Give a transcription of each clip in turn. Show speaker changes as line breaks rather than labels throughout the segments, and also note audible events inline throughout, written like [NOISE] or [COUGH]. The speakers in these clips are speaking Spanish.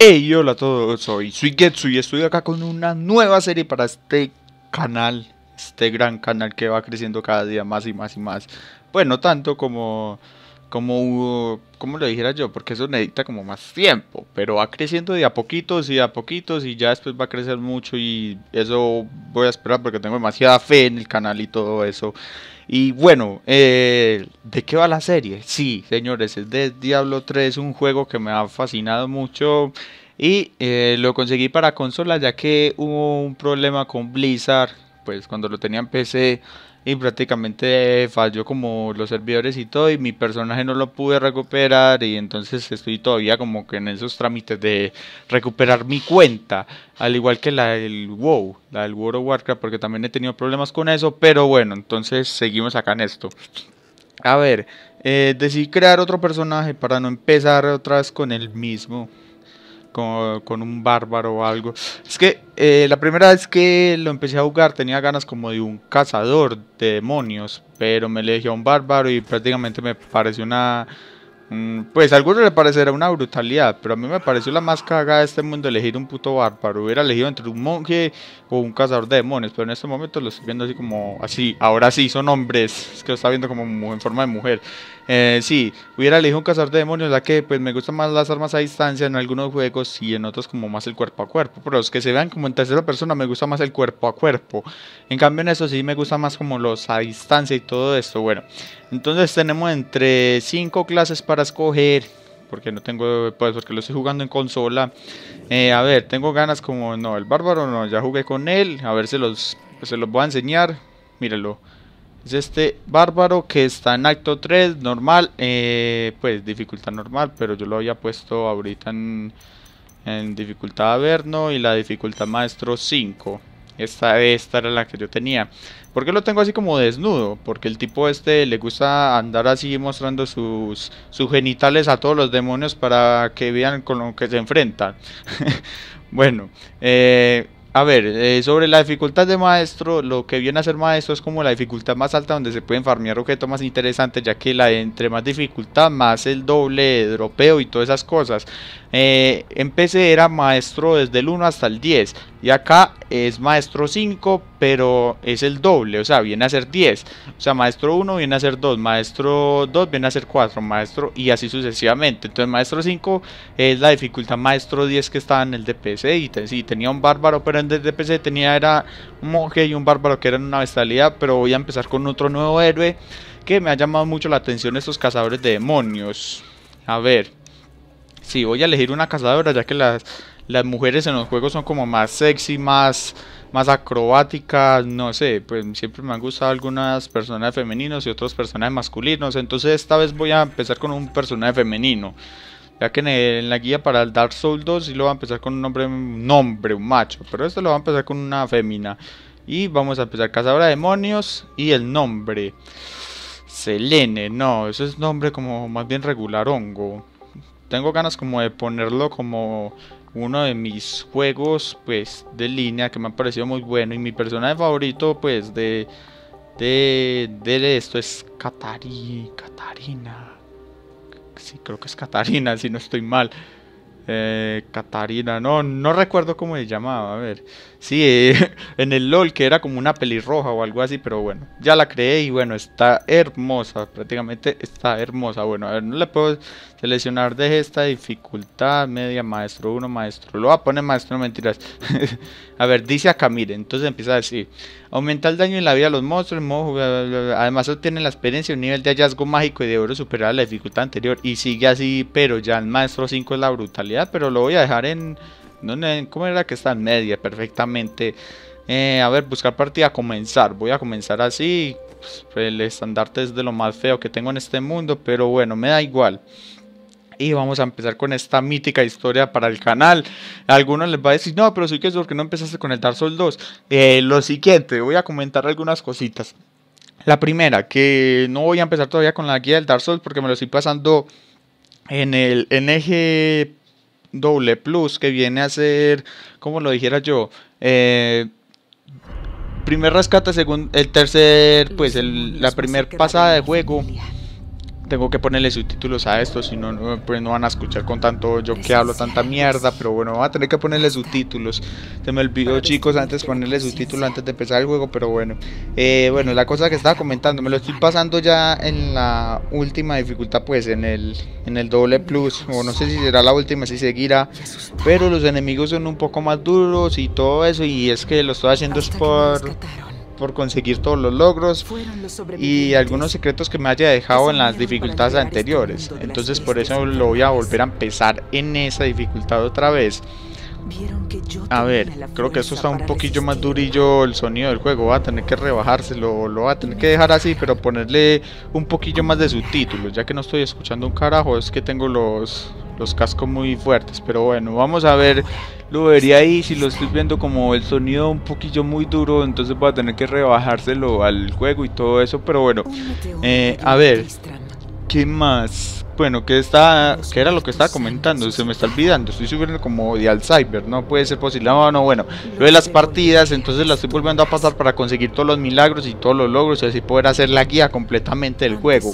Hey, hola a todos, soy Suigetsu y estoy acá con una nueva serie para este canal, este gran canal que va creciendo cada día más y más y más. Bueno, tanto como como, lo dijera yo, porque eso necesita como más tiempo, pero va creciendo de a poquitos y de a poquitos y ya después va a crecer mucho y eso voy a esperar porque tengo demasiada fe en el canal y todo eso. Y bueno, eh, ¿de qué va la serie? Sí, señores, es de Diablo 3, un juego que me ha fascinado mucho y eh, lo conseguí para consola ya que hubo un problema con Blizzard, pues cuando lo tenía en PC y prácticamente falló como los servidores y todo y mi personaje no lo pude recuperar y entonces estoy todavía como que en esos trámites de recuperar mi cuenta al igual que la del WoW, la del World of Warcraft porque también he tenido problemas con eso, pero bueno, entonces seguimos acá en esto. A ver, eh, decidí crear otro personaje para no empezar otra vez con el mismo con, un bárbaro o algo. Es que eh, la primera vez que lo empecé a jugar tenía ganas como de un cazador de demonios, pero me elegí a un bárbaro y prácticamente me pareció una... Mm, pues a algunos le parecerá una brutalidad, pero a mí me pareció la más cagada de este mundo elegir un puto bárbaro. Hubiera elegido entre un monje o un cazador de demonios, pero en este momento lo estoy viendo así como así. Ahora sí, son hombres. Es que lo está viendo como en forma de mujer. Eh, sí, hubiera elegido un cazador de demonios, ya que pues me gustan más las armas a distancia en algunos juegos y en otros como más el cuerpo a cuerpo. Pero los que se vean como en tercera persona me gusta más el cuerpo a cuerpo. En cambio en eso sí me gusta más como los a distancia y todo esto. Bueno, entonces tenemos entre 5 clases para escoger. Porque no tengo, pues porque lo estoy jugando en consola. Eh, a ver, tengo ganas como, no, el bárbaro no, ya jugué con él. A ver, si los, se los voy a enseñar. Míralo. Es este bárbaro que está en acto 3, normal, eh, pues dificultad normal, pero yo lo había puesto ahorita en, en dificultad averno y la dificultad maestro 5. Esta, esta era la que yo tenía. ¿Por qué lo tengo así como desnudo? Porque el tipo este le gusta andar así mostrando sus, sus genitales a todos los demonios para que vean con lo que se enfrentan. [LAUGHS] bueno, eh, a ver, eh, sobre la dificultad de maestro, lo que viene a ser maestro es como la dificultad más alta donde se pueden farmear objetos más interesantes, ya que la entre más dificultad, más el doble dropeo y todas esas cosas. Empecé eh, en PC era maestro desde el 1 hasta el 10, y acá es maestro 5, pero es el doble, o sea, viene a ser 10. O sea, maestro 1 viene a ser 2, maestro 2 viene a ser 4, maestro y así sucesivamente. Entonces, maestro 5 es la dificultad maestro 10 que estaba en el DPC. Y sí, tenía un bárbaro, pero en el DPC tenía era un monje y un bárbaro que eran una bestialidad. Pero voy a empezar con otro nuevo héroe que me ha llamado mucho la atención estos cazadores de demonios. A ver. Sí, voy a elegir una cazadora ya que las las mujeres en los juegos son como más sexy, más, más acrobáticas, no sé, pues siempre me han gustado algunas personas femeninos y otros personajes masculinos, entonces esta vez voy a empezar con un personaje femenino. Ya que en, la guía para el Dark Souls 2 sí lo va a empezar con un hombre, un hombre, un macho, pero esto lo va a empezar con una fémina. Y vamos a empezar Cazadora de Demonios y el nombre. Selene, no, eso es nombre como más bien regular hongo. Tengo ganas como de ponerlo como uno de mis juegos pues de línea que me ha parecido muy bueno y mi personaje favorito pues de de, esto es Katari, Katarina. Sí, creo que es Katarina, [LAUGHS] si no estoy mal. catarina eh, Katarina, no, no recuerdo cómo se llamaba, a ver. Sí, eh, [LAUGHS] en el LOL que era como una pelirroja o algo así, pero bueno, ya la creé y bueno, está hermosa, prácticamente está hermosa. Bueno, a ver, no le puedo seleccionar de esta dificultad, media, maestro 1, maestro. Lo va a poner maestro, no mentiras. [LAUGHS] a ver, dice acá, mire, entonces empieza a decir, aumenta el daño en la vida a los monstruos, además obtiene la experiencia, un nivel de hallazgo mágico y de oro superar la dificultad anterior y sigue así, pero ya el maestro 5 es la brutalidad, pero lo voy a dejar en ¿Cómo era que está en media? Perfectamente. Eh, a ver, buscar partida, comenzar. Voy a comenzar así. Pues, el estandarte es de lo más feo que tengo en este mundo, pero bueno, me da igual. Y vamos a empezar con esta mítica historia para el canal. algunos les va a decir, no, pero sí que es porque no empezaste con el Dark Souls 2. Eh, lo siguiente, voy a comentar algunas cositas. La primera, que no voy a empezar todavía con la guía del Dark Souls porque me lo estoy pasando en el en eje doble plus que viene a ser, como lo dijera yo, eh, primer rescate, según el tercer, pues el, la primer pasada de juego tengo que ponerle subtítulos a esto, si no, pues no van a escuchar con tanto yo que hablo tanta mierda, pero bueno, va a tener que ponerle subtítulos. Se me olvidó, chicos, antes ponerle subtítulos antes de empezar el juego, pero bueno. Eh, bueno, la cosa que estaba comentando, me lo estoy pasando ya en la última dificultad, pues en el, en el doble plus, o no sé si será la última, si seguirá, pero los enemigos son un poco más duros y todo eso, y es que lo estoy haciendo por por conseguir todos los logros y algunos secretos que me haya dejado en las dificultades este anteriores. Entonces por eso lo voy a volver a empezar en esa dificultad otra vez. A ver, creo que eso está un poquillo más durillo el sonido del juego. Va a tener que rebajárselo, lo va a tener que dejar así, pero ponerle un poquillo más de subtítulos, ya que no estoy escuchando un carajo, es que tengo los los cascos muy fuertes. Pero bueno, vamos a ver. Lo vería ahí. Si lo estoy viendo como el sonido un poquillo muy duro, entonces va a tener que rebajárselo al juego y todo eso. Pero bueno, eh, a ver. ¿Qué más? Bueno, que está, ¿qué era lo que estaba comentando? Se me está olvidando, estoy sufriendo como de Alzheimer, no puede ser posible. No, ah, no, bueno, lo de las partidas, entonces las estoy volviendo a pasar para conseguir todos los milagros y todos los logros y así poder hacer la guía completamente del juego.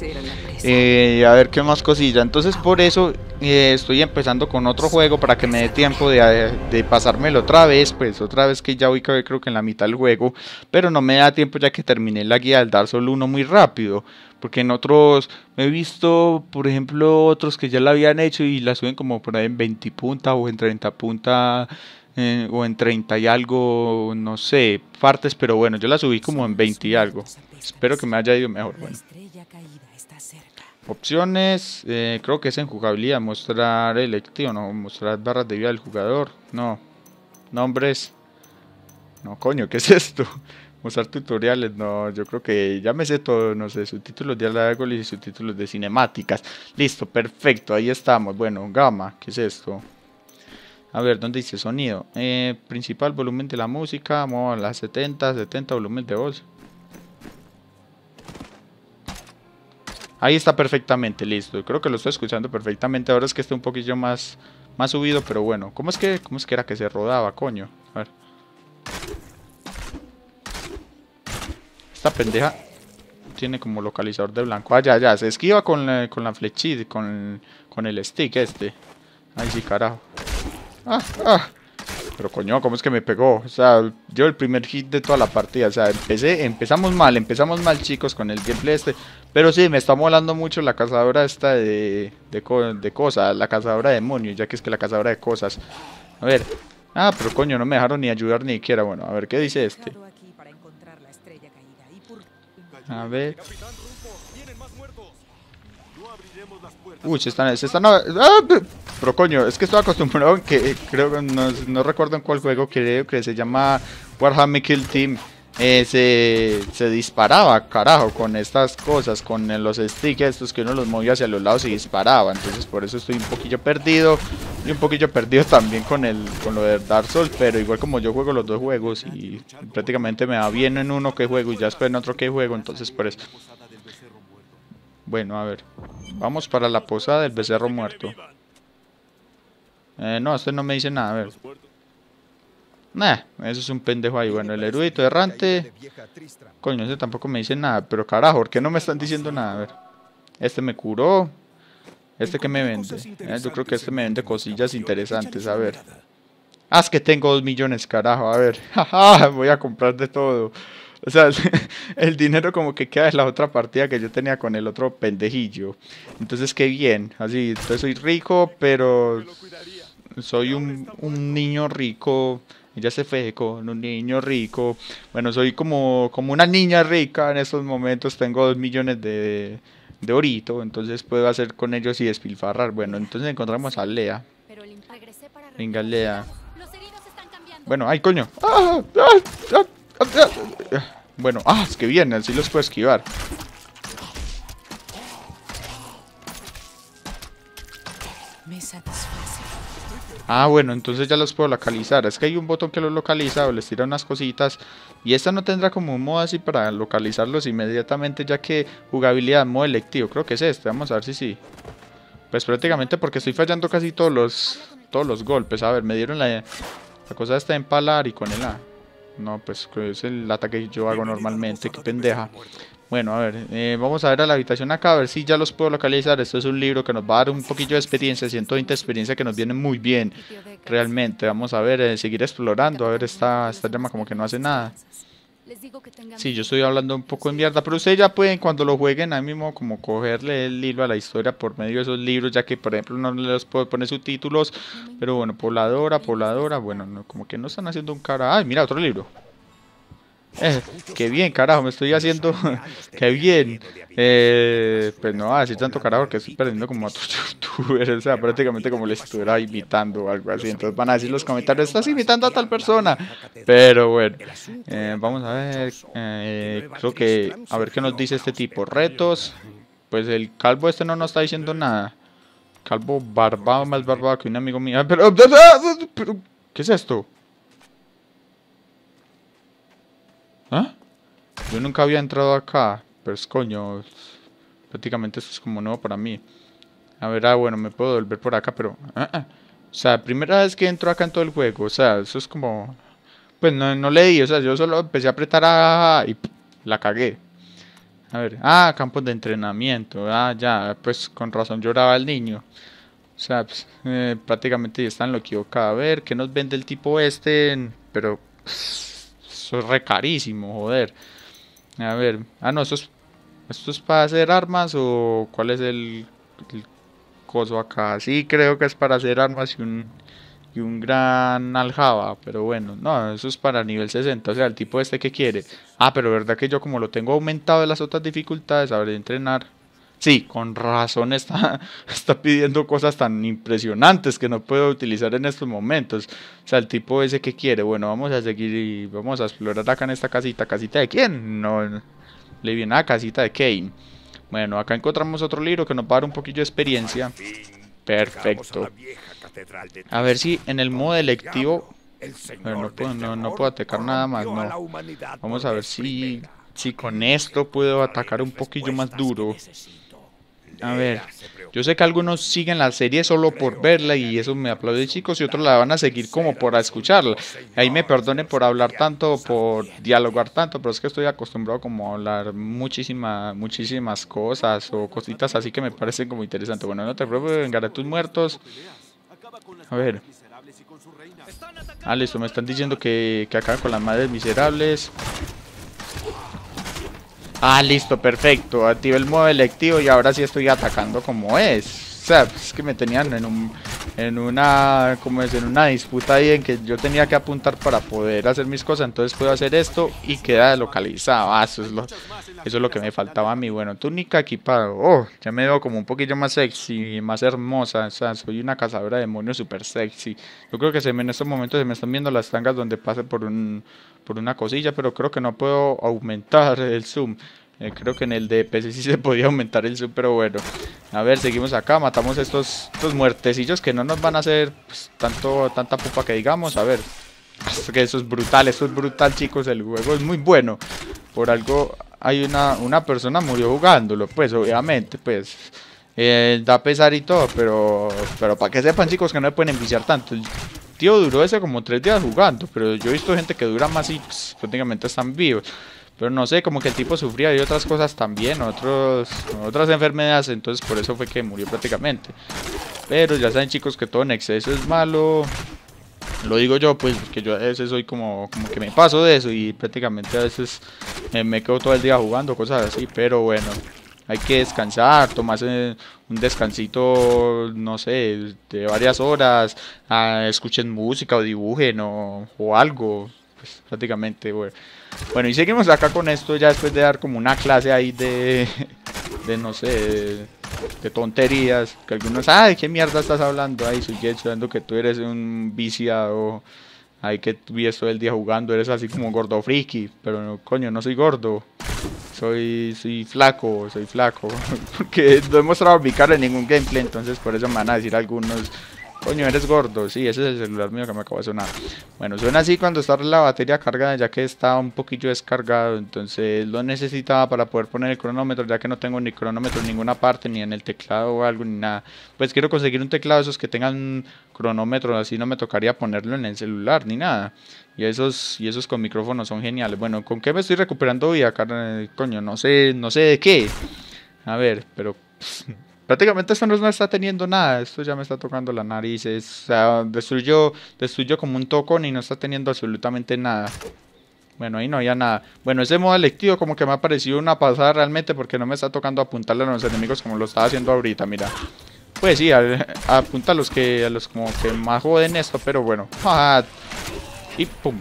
Eh, a ver qué más cosilla. Entonces por eso eh, estoy empezando con otro juego para que me dé tiempo de, de, pasármelo otra vez. Pues otra vez que ya voy creo que en la mitad del juego. Pero no me da tiempo ya que terminé la guía del Dark Souls uno muy rápido. Porque en otros, he visto, por ejemplo, otros que ya la habían hecho y la suben como por ahí en 20 punta o en 30 punta eh, o en 30 y algo, no sé, partes, pero bueno, yo la subí como en 20 y algo. Espero que me haya ido mejor. Opciones, eh, creo que es en jugabilidad, mostrar electivo, no, mostrar barras de vida del jugador, no. Nombres, no coño, ¿qué es esto? usar tutoriales, no, yo creo que ya me sé todo, no sé, subtítulos de Alágolis y subtítulos de cinemáticas. Listo, perfecto, ahí estamos. Bueno, gama, ¿qué es esto? A ver, ¿dónde dice sonido? Eh, principal volumen de la música, vamos a las 70, 70 volumen de voz. Ahí está perfectamente, listo. Creo que lo estoy escuchando perfectamente. Ahora es que está un poquillo más, más subido, pero bueno. ¿Cómo es que, cómo es que era que se rodaba, coño? A ver. Esta pendeja tiene como localizador de blanco. Allá, ah, ya, ya Se esquiva con la, con flechita, con, el stick este. Ay, sí, carajo. Ah, ah, Pero coño, ¿cómo es que me pegó? O sea, yo el primer hit de toda la partida. O sea, empecé, empezamos mal, empezamos mal, chicos, con el gameplay este. Pero sí, me está molando mucho la cazadora esta de, de, de cosas. La cazadora de demonios, ya que es que la cazadora de cosas. A ver. Ah, pero coño, no me dejaron ni ayudar ni siquiera. Bueno, a ver, ¿qué dice este? A ver. Uy, se están... Se ah, Pero coño, es que estoy acostumbrado que... Creo no, no recuerdo en cuál juego, creo que se llama Warhammer Kill Team. Eh, se, se, disparaba, carajo, con estas cosas, con los stickers estos que uno los movía hacia los lados y disparaba. Entonces por eso estoy un poquillo perdido y un poquillo perdido también con el con lo de Dark Souls, pero igual como yo juego los dos juegos y prácticamente me da bien en uno que juego y ya espero en otro que juego, entonces por eso. Bueno, a ver. Vamos para la posada del becerro muerto. Eh, no, este no me dice nada, a ver. Nah, eso es un pendejo ahí. Bueno, el erudito errante. Coño, ese tampoco me dice nada, pero carajo, ¿por qué no me están diciendo nada? A ver. Este me curó. Este que me vende. Eh, yo creo que este me vende cosillas interesantes. A ver. Ah, es que tengo dos millones, carajo. A ver. [LAUGHS] Voy a comprar de todo. O sea, [LAUGHS] el dinero como que queda de la otra partida que yo tenía con el otro pendejillo. Entonces, qué bien. Así, soy rico, pero soy un, niño rico. Ya se fue con un niño rico. Bueno, soy como, como una niña rica en estos momentos. Tengo dos millones de, de orito, entonces puedo hacer con ellos y despilfarrar. Bueno, entonces encontramos a Lea. Venga, Lea. Bueno, ay, coño. Ah, ah, ah, bueno, ah, es que vienen así los puedo esquivar. Me Ah, bueno, entonces ya los puedo localizar. Es que hay un botón que los localiza o les tira unas cositas. Y esta no tendrá como un modo así para localizarlos inmediatamente, ya que jugabilidad, modo electivo. Creo que es este. Vamos a ver si sí. Pues prácticamente porque estoy fallando casi todos los, todos los golpes. A ver, me dieron la, la cosa esta de empalar y con el A. No, pues es el ataque que yo hago normalmente. Qué pendeja. Bueno, a ver, eh, vamos a ver a la habitación acá, a ver si ya los puedo localizar. Esto es un libro que nos va a dar un poquillo de experiencia, 120 experiencia que nos viene muy bien, realmente. Vamos a ver, eh, seguir explorando, a ver, esta, esta llama como que no hace nada. Sí, yo estoy hablando un poco de mierda, pero ustedes ya pueden cuando lo jueguen ahí mismo como cogerle el hilo a la historia por medio de esos libros, ya que por ejemplo no les puedo poner subtítulos, pero bueno, pobladora, pobladora, bueno, como que no están haciendo un cara... ¡Ay, mira, otro libro! Eh, qué bien, carajo, me estoy haciendo. [LAUGHS] qué bien. Eh, pues no, así tanto carajo que estoy perdiendo como a otros [LAUGHS] youtubers. O sea, prácticamente como le estuviera imitando o algo así. Entonces van a decir los comentarios: Estás imitando a tal persona. Pero bueno, eh, vamos a ver. Eh, creo que. A ver qué nos dice este tipo. Retos. Pues el calvo este no nos está diciendo nada. Calvo barbado, más barbado que un amigo mío. Ah, [LAUGHS] pero, ¿Qué es esto? Yo nunca había entrado acá, pero es coño, prácticamente esto es como nuevo para mí. A ver, ah, bueno, me puedo volver por acá, pero... Ah, ah. O sea, primera vez que entro acá en todo el juego, o sea, eso es como... Pues no, leí, o sea, yo solo empecé a apretar a... Ah, y la cagué. A ver, ah, campos de entrenamiento, ah, ya, pues con razón lloraba el niño. O sea, pues, eh, prácticamente ya están lo equivocado. A ver, ¿qué nos vende el tipo este? Pero eso es re carísimo, joder. A ver. Ah, no, esto es, para hacer armas o cuál es el, coso acá. Sí, creo que es para hacer armas y un, y un gran aljaba. Pero bueno, no, eso es para nivel 60. O sea, el tipo este que quiere. Ah, pero verdad que yo como lo tengo aumentado de las otras dificultades, habré de entrenar. Sí, con razón está, [LAUGHS] está pidiendo cosas tan impresionantes que no puedo utilizar en estos momentos. O sea, el tipo ese que quiere, bueno, vamos a seguir y vamos a explorar acá en esta casita. ¿Casita de quién? No, le viene a casita de Kane. Bueno, acá encontramos otro libro que nos va a dar un poquillo de experiencia. Perfecto. A ver si en el modo electivo... Bueno, no puedo, atacar nada más, no. Vamos a ver si, si con esto puedo atacar un poquillo más duro. A eh, ver, yo sé que algunos siguen la serie solo por verla y eso me aplaude chicos y otros la van a seguir como por escucharla. Ahí me perdone por hablar tanto, por dialogar tanto, pero es que estoy acostumbrado como a hablar muchísimas, muchísimas cosas o cositas así que me parece como interesante. Bueno, no te preocupes, vengar a tus muertos. A ver. Ah, listo, me están diciendo que, que con las madres miserables. Ah, listo, perfecto. Activo el modo electivo y ahora sí estoy atacando como es. O sea, es que me tenían en un en una como es en una disputa ahí en que yo tenía que apuntar para poder hacer mis cosas entonces puedo hacer esto y queda localizado ah, eso es lo que me faltaba a mí bueno túnica equipado oh ya me veo como un poquillo más sexy más hermosa o sea soy una cazadora de demonios super sexy yo creo que se me, en estos momentos se me están viendo las tangas donde pase por un por una cosilla pero creo que no puedo aumentar el zoom eh, creo que en el de PC sí se podía aumentar el súper bueno. A ver, seguimos acá, matamos estos, estos muertecillos que no nos van a hacer pues, tanto, tanta pupa que digamos. A ver, que eso es brutal, eso es brutal chicos, el juego es muy bueno. Por algo hay una, una persona murió jugándolo, pues obviamente, pues... Eh, da pesar y todo, pero, pero para que sepan chicos que no me pueden enviciar tanto. El tío duró ese como tres días jugando, pero yo he visto gente que dura más y pues, prácticamente están vivos. Pero no sé, como que el tipo sufría Y otras cosas también, otros, otras enfermedades, entonces por eso fue que murió prácticamente. Pero ya saben chicos que todo en exceso es malo. Lo digo yo, pues, porque yo a veces soy como, como que me paso de eso y prácticamente a veces me, quedo todo el día jugando, cosas así. Pero bueno, hay que descansar, tomarse un descansito, no sé, de varias horas, ah, escuchen música o dibujen o, o algo. Pues, prácticamente, bueno. y seguimos acá con esto ya después de dar como una clase ahí de, de no sé, de, tonterías. Que algunos, ¿De qué mierda estás hablando, ahí soy que tú eres un viciado, ay, que vives todo el día jugando, eres así como gordo friki, pero no, coño, no soy gordo. Soy, soy flaco, soy flaco, [LAUGHS] porque no he mostrado mi cara en ningún gameplay, entonces por eso me van a decir algunos Coño, eres gordo. Sí, ese es el celular mío que me acaba de sonar. Bueno, suena así cuando está la batería cargada, ya que está un poquillo descargado. Entonces lo necesitaba para poder poner el cronómetro, ya que no tengo ni cronómetro en ninguna parte, ni en el teclado o algo, ni nada. Pues quiero conseguir un teclado esos que tengan cronómetro, así no me tocaría ponerlo en el celular, ni nada. Y esos, y esos con micrófono son geniales. Bueno, ¿con qué me estoy recuperando hoy? Acá, eh, coño, no sé, no sé de qué. A ver, pero prácticamente esto no, está teniendo nada, esto ya me está tocando la nariz, es, destruyó, destruyó como un tocón y no está teniendo absolutamente nada. Bueno, ahí no había nada. Bueno, ese modo electivo como que me ha parecido una pasada realmente porque no me está tocando apuntarle a los enemigos como lo estaba haciendo ahorita, mira. Pues sí, apunta a los que a los como que más joden esto, pero bueno. Ah, y pum.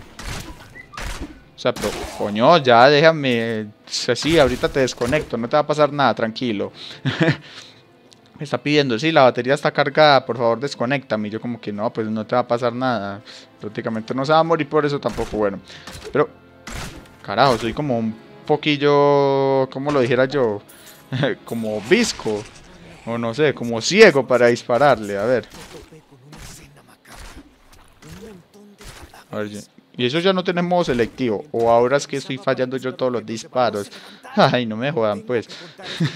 O sea, pero coño, ya déjame. Sí, ahorita te desconecto, no te va a pasar nada, tranquilo. [LAUGHS] me está pidiendo, sí, la batería está cargada, por favor desconectame. yo como que no, pues no te va a pasar nada. Prácticamente no se va a morir por eso tampoco, bueno. Pero, carajo, soy como un poquillo, como lo dijera yo, [LAUGHS] como visco. O no sé, como ciego para dispararle, a ver. A ver, y eso ya no tenemos modo selectivo. O ahora es que estoy fallando yo todos los disparos. [LAUGHS] Ay, no me jodan, pues.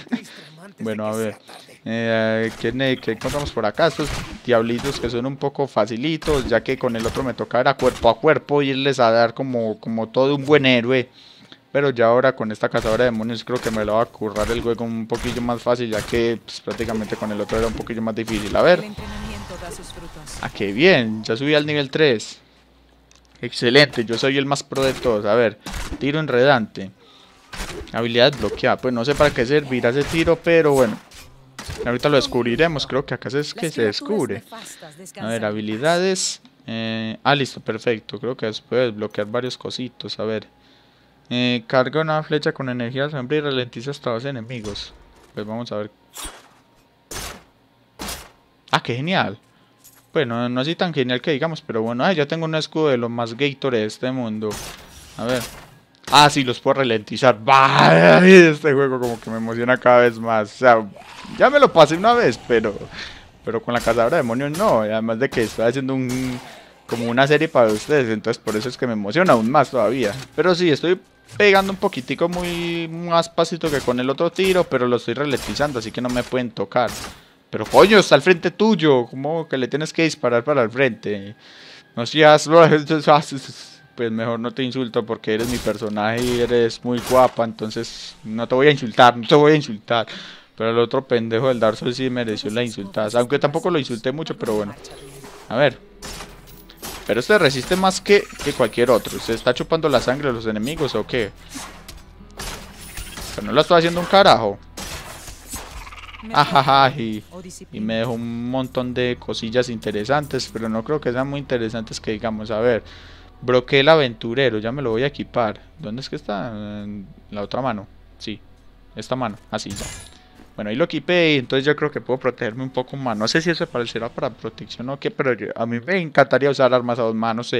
[LAUGHS] Bueno, a ver. Eh, ¿qué, encontramos por acá? Estos diablitos que son un poco facilitos, ya que con el otro me tocaba cuerpo a cuerpo y irles a dar como, como todo un buen héroe. Pero ya ahora con esta cazadora de demonios creo que me lo va a currar el juego un poquillo más fácil, ya que pues, prácticamente con el otro era un poquillo más difícil. A ver. Ah, qué bien, ya subí al nivel 3. Excelente, yo soy el más pro de todos. A ver, tiro enredante. Habilidad bloqueada. Pues no sé para qué servirá ese tiro, pero bueno. Ahorita lo descubriremos. Creo que acá es que se descubre. A ver, habilidades. Eh, ah, listo, perfecto. Creo que después desbloquear varios cositos. A ver. Eh, carga una flecha con energía Siempre y ralentiza hasta los enemigos. Pues vamos a ver. Ah, qué genial. Bueno, pues no así tan genial que digamos, pero bueno. ya tengo un escudo de los más Gator de este mundo. A ver. Ah, sí, los puedo ralentizar. Vaya, [LAUGHS] este juego como que me emociona cada vez más. O sea, ya me lo pasé una vez, pero pero con la cazadora de demonios no. Además de que estoy haciendo un como una serie para ustedes, entonces por eso es que me emociona aún más todavía. Pero sí, estoy pegando un poquitico muy más pasito que con el otro tiro, pero lo estoy ralentizando, así que no me pueden tocar. Pero coño, está al frente tuyo, como que le tienes que disparar para el frente. No seas... [LAUGHS] pues mejor no te insulto porque eres mi personaje y eres muy guapa, entonces no te voy a insultar, no te voy a insultar. Pero el otro pendejo del Dark Souls sí mereció la insultada, aunque tampoco lo insulté mucho, pero bueno. A ver. Pero este resiste más que, que cualquier otro. ¿Se está chupando la sangre de los enemigos o qué? Pero no lo estoy haciendo un carajo. Ajaja, y, y, me dejó un montón de cosillas interesantes, pero no creo que sean muy interesantes que digamos, a ver, el aventurero, ya me lo voy a equipar. ¿Dónde es que está? la otra mano. Sí, esta mano. Así, ah, ya. Bueno, ahí lo equipé y entonces yo creo que puedo protegerme un poco más. No sé si eso parecerá para protección o qué, pero a mí me encantaría usar armas a dos manos.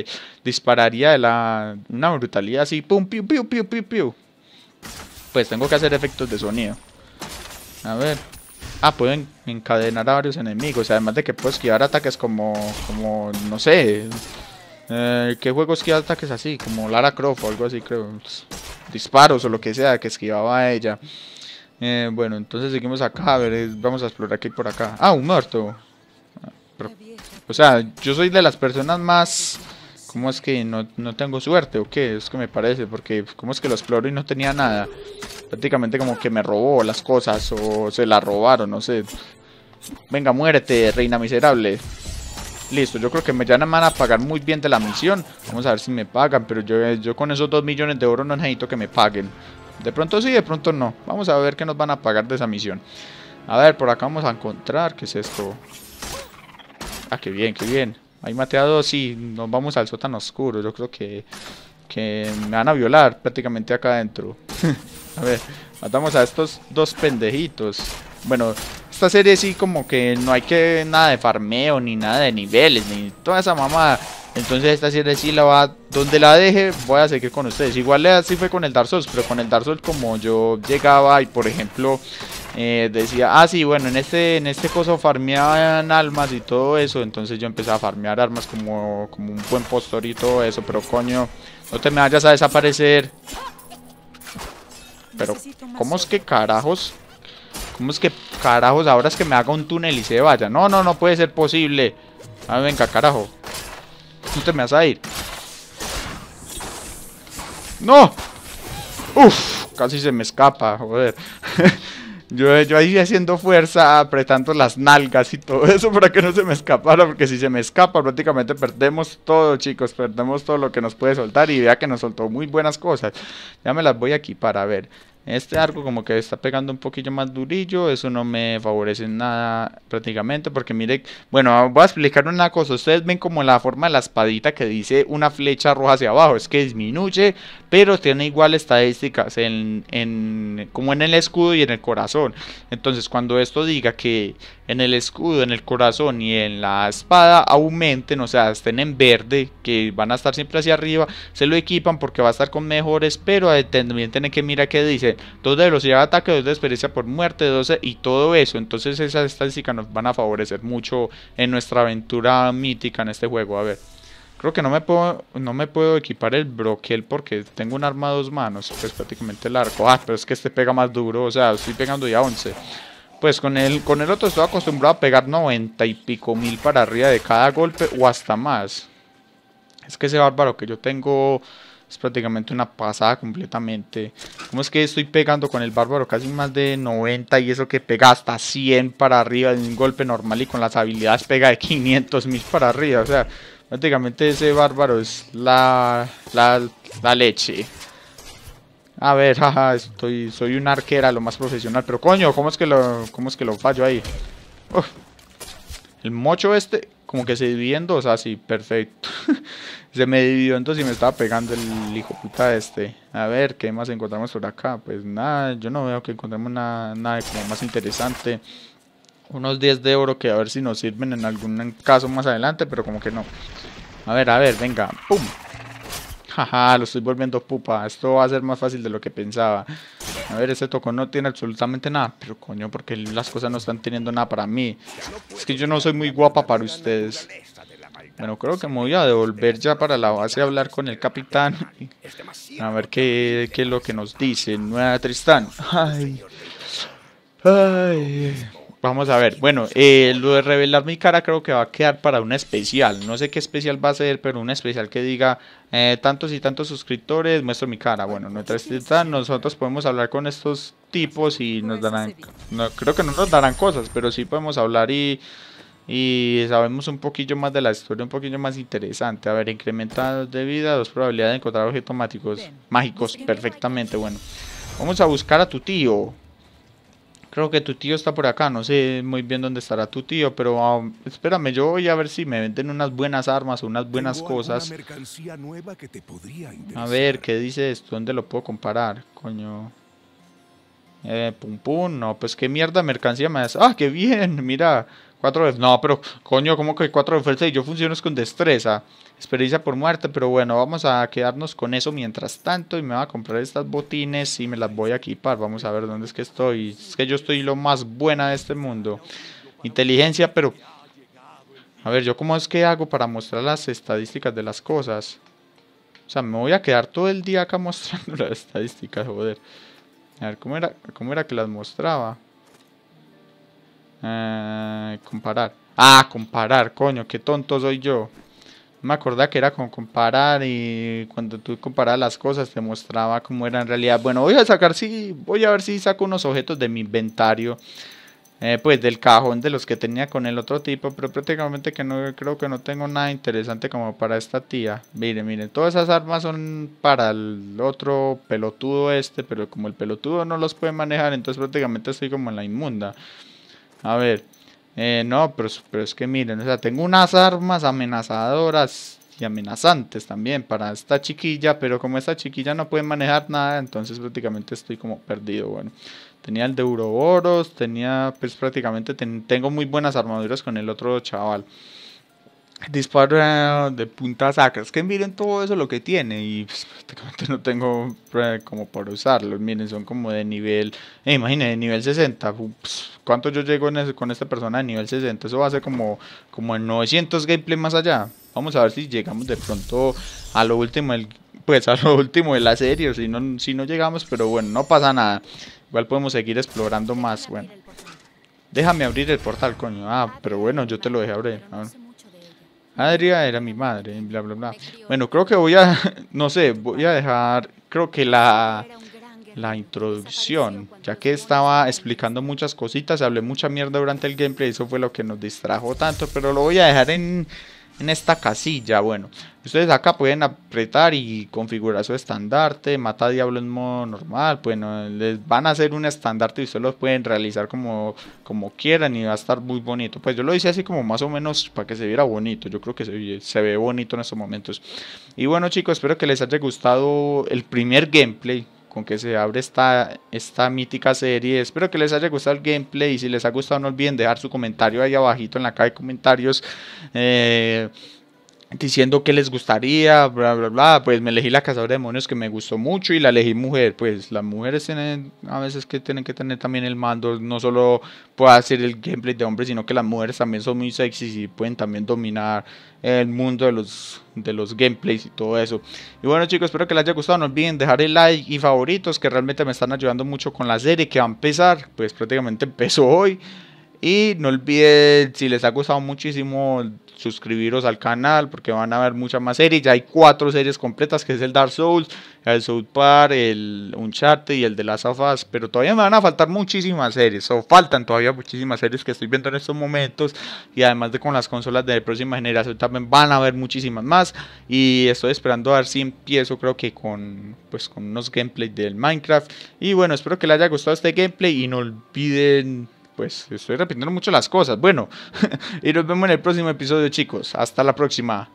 dispararía de la, una brutalidad así. ¡Pum, piu, piu, piu, piu, piu! Pues tengo que hacer efectos de sonido. A ver. Ah, pueden encadenar a varios enemigos. Además de que puedo esquivar ataques como, como no sé eh, ¿Qué juegos que ataques así? Como Lara Croft o algo así, creo. Disparos o lo que sea que esquivaba a ella. Eh, bueno, entonces seguimos acá. A ver, vamos a explorar aquí por acá. Ah, un muerto. o sea, yo soy de las personas más... ¿Cómo es que no, no tengo suerte o qué? Es que me parece, porque ¿cómo es que lo exploro y no tenía nada? Prácticamente como que me robó las cosas o se la robaron, no sé. Venga, muerte reina miserable. Listo, yo creo que me ya me van a pagar muy bien de la misión. Vamos a ver si me pagan, pero yo, eh, yo con esos 2 millones de oro no necesito que me paguen. De pronto sí, de pronto no. Vamos a ver qué nos van a pagar de esa misión. A ver, por acá vamos a encontrar. ¿Qué es esto? Ah, qué bien, qué bien. Ahí dos sí. Nos vamos al sótano oscuro. Yo creo que, que me van a violar prácticamente acá adentro. [LAUGHS] a ver, matamos a estos dos pendejitos. Bueno, esta serie sí como que no hay que nada de farmeo, ni nada de niveles, ni toda esa mamada. Entonces esta serie sí la va, donde la deje voy a seguir con ustedes. Igual eh, así fue con el Dark Souls, pero con el Dark Souls como yo llegaba y por ejemplo eh, decía, ah sí, bueno, en este, en este coso farmeaban almas y todo eso. Entonces yo empecé a farmear armas como, como un buen postor y todo eso, pero coño, no te me vayas a desaparecer. Pero, ¿cómo es que carajos? ¿Cómo es que carajos ahora es que me haga un túnel y se vaya? No, no, no puede ser posible. A ver, venga, carajo. Tú te me vas a ir. ¡No! ¡Uf! Casi se me escapa, joder. [LAUGHS] yo, yo ahí haciendo fuerza, apretando las nalgas y todo eso para que no se me escapara. Porque si se me escapa, prácticamente perdemos todo, chicos. Perdemos todo lo que nos puede soltar. Y vea que nos soltó muy buenas cosas. Ya me las voy aquí para ver. Este arco como que está pegando un poquillo más durillo, eso no me favorece nada prácticamente porque mire, bueno, ah, voy a explicar una cosa, ustedes ven como la forma de la espadita que dice una flecha roja hacia abajo, es que disminuye, pero tiene igual estadísticas en como en el escudo y en el corazón. Entonces cuando esto diga que en el escudo, en el corazón y en la espada aumenten, o sea, estén en verde, que van a estar siempre hacia arriba, se lo equipan porque va a estar con mejores, pero eh, también tienen que mirar qué dice 2 de velocidad de ataque, 2 de experiencia por muerte, 12 y todo eso. Entonces esas estadísticas nos van a favorecer mucho en nuestra aventura mítica en este juego. A ver. Creo que no me puedo, no me puedo equipar el broquel porque tengo un arma a dos manos, que es prácticamente el arco. Ah, pero es que este pega más duro, o sea, estoy pegando ya 11. Pues con el, con el otro estoy acostumbrado a pegar 90 y pico mil para arriba de cada golpe o hasta más. Es que ese bárbaro que yo tengo es prácticamente una pasada completamente. ¿Cómo es que estoy pegando con el bárbaro casi más de 90 y eso que pega hasta 100 para arriba en un golpe normal y con las habilidades pega de 500 mil para arriba? O sea, prácticamente ese bárbaro es la, la, la leche. A ver, [LAUGHS] jaja, estoy, soy una arquera, lo más profesional. Pero coño, ¿cómo es que lo, cómo es que lo fallo ahí? El mocho este, como que se dividió en dos, así, ah, perfecto. [LAUGHS] se me dividió entonces y me estaba pegando el hijo puta este. A ver, ¿qué más encontramos por acá? Pues nada, yo no veo que encontremos nada, nada como más interesante. Unos 10 de oro que a ver si nos sirven en algún caso más adelante, pero como que no. A ver, a ver, venga, pum. Jaja, lo estoy volviendo pupa. Esto va a ser más fácil de lo que pensaba. A ver, ese tocón no tiene absolutamente nada. Pero coño, porque las cosas no están teniendo nada para mí. Es que yo no soy muy guapa para ustedes. Bueno, creo que me voy a devolver ya para la base a hablar con el capitán. A ver qué, qué es lo que nos dice. Nueva Tristán. Ay. Ay. Vamos a ver. Bueno, eh, lo de revelar mi cara creo que va a quedar para una especial. No sé qué especial va a ser, pero un especial que diga eh, tantos y tantos suscriptores, muestro mi cara. Bueno, nuestra nosotros podemos hablar con estos tipos y nos darán... No, creo que no nos darán cosas, pero sí podemos hablar y, y sabemos un poquillo más de la historia, un poquillo más interesante. A ver, incrementa de vida, dos probabilidades de encontrar objetos mágicos, mágicos, perfectamente. Bueno, vamos a buscar a tu tío creo que tu tío está por acá, no sé muy bien dónde estará tu tío, pero um, espérame, yo voy a ver si me venden unas buenas armas o unas buenas cosas. a ver, ¿qué dices? esto? ¿Dónde lo puedo comparar? Coño. Eh, pum pum, no, pues qué mierda mercancía me más. Ah, qué bien, mira. Cuatro veces. No, pero coño, ¿cómo que cuatro de y yo funciono con destreza? Experiencia por muerte, pero bueno, vamos a quedarnos con eso mientras tanto y me voy a comprar estas botines y me las voy a equipar. Vamos a ver dónde es que estoy. Es que yo estoy lo más buena de este mundo. Inteligencia, pero... A ver, ¿yo cómo es que hago para mostrar las estadísticas de las cosas? O sea, me voy a quedar todo el día acá [LAUGHS] mostrando las estadísticas, joder. A ver, ¿cómo era, cómo era que las mostraba? Eh, comparar. Ah, comparar, coño, qué tonto soy yo me acordaba que era con comparar y cuando tú comparabas las cosas te mostraba cómo era en realidad. Bueno, voy a sacar sí, voy a ver si saco unos objetos de mi inventario, eh, pues del cajón de los que tenía con el otro tipo, pero prácticamente que no creo que no tengo nada interesante como para esta tía. Mire, miren, todas esas armas son para el otro pelotudo este, pero como el pelotudo no los puede manejar, entonces prácticamente estoy como en la inmunda. A ver. Eh, no, pero, es que miren, o sea, tengo unas armas amenazadoras y amenazantes también para esta chiquilla, pero como esta chiquilla no puede manejar nada, entonces prácticamente estoy como perdido, bueno. Tenía el de Uroboros, tenía, pues prácticamente tengo muy buenas armaduras con el otro chaval disparo de punta sacra. Es que miren todo eso lo que tiene y pues, prácticamente no tengo eh, como para usarlo. Miren, son como de nivel, eh, de nivel 60. Pues, ¿Cuánto yo llego con esta persona de nivel 60? Eso va a ser como, como en 900 gameplay más allá. Vamos a ver si llegamos de pronto a lo último pues a lo último de la serie, si no, si no llegamos, pero bueno, no pasa nada. Igual podemos seguir explorando más, bueno. Déjame abrir el portal, coño. Ah, pero bueno, yo te lo dejé abrir. Ah, Adria era mi madre, bla, bla, bla. Bueno, creo que voy a, [LAUGHS] no sé, voy a dejar, creo que la, la introducción, ya que estaba explicando muchas cositas, hablé mucha mierda durante el gameplay, eso fue lo que nos distrajo tanto, pero lo voy a dejar en en esta casilla. Bueno, ustedes acá pueden apretar y configurar su estandarte. Mata diablo en modo normal. Bueno, les van a hacer un estandarte y ustedes lo pueden realizar como, como quieran y va a estar muy bonito. Pues yo lo hice así como más o menos para que se viera bonito. Yo creo que se, se ve bonito en estos momentos. Y bueno chicos, espero que les haya gustado el primer gameplay con que se abre esta, esta mítica serie. Espero que les haya gustado el gameplay. Y Si les ha gustado, no olviden dejar su comentario ahí abajito en la caja de comentarios. Eh, diciendo que les gustaría, bla, bla, bla. Pues me elegí la cazadora de demonios que me gustó mucho y la elegí mujer. Pues las mujeres tienen a veces que tienen que tener también el mando, no solo puede hacer el gameplay de hombres, sino que las mujeres también son muy sexy. y pueden también dominar el mundo de los, de los gameplays y todo eso. Y bueno chicos, espero que les haya gustado. No olviden dejar el like y favoritos que realmente me están ayudando mucho con la serie que va a empezar. Pues prácticamente empezó hoy. Y no olviden, si les ha gustado muchísimo, suscribiros al canal porque van a ver muchas más series. Ya hay cuatro series completas, que es el Dark Souls, el South Park, el Uncharted y el de las afas. Pero todavía me van a faltar muchísimas series, o faltan todavía muchísimas series que estoy viendo en estos momentos. Y además de con las consolas de próxima generación también van a haber muchísimas más. Y estoy esperando a ver si empiezo, creo que con, pues, con unos gameplays del Minecraft. Y bueno, espero que les haya gustado este gameplay y no olviden pues estoy repitiendo mucho las cosas. Bueno, [LAUGHS] y nos vemos en el próximo episodio, chicos. Hasta la próxima.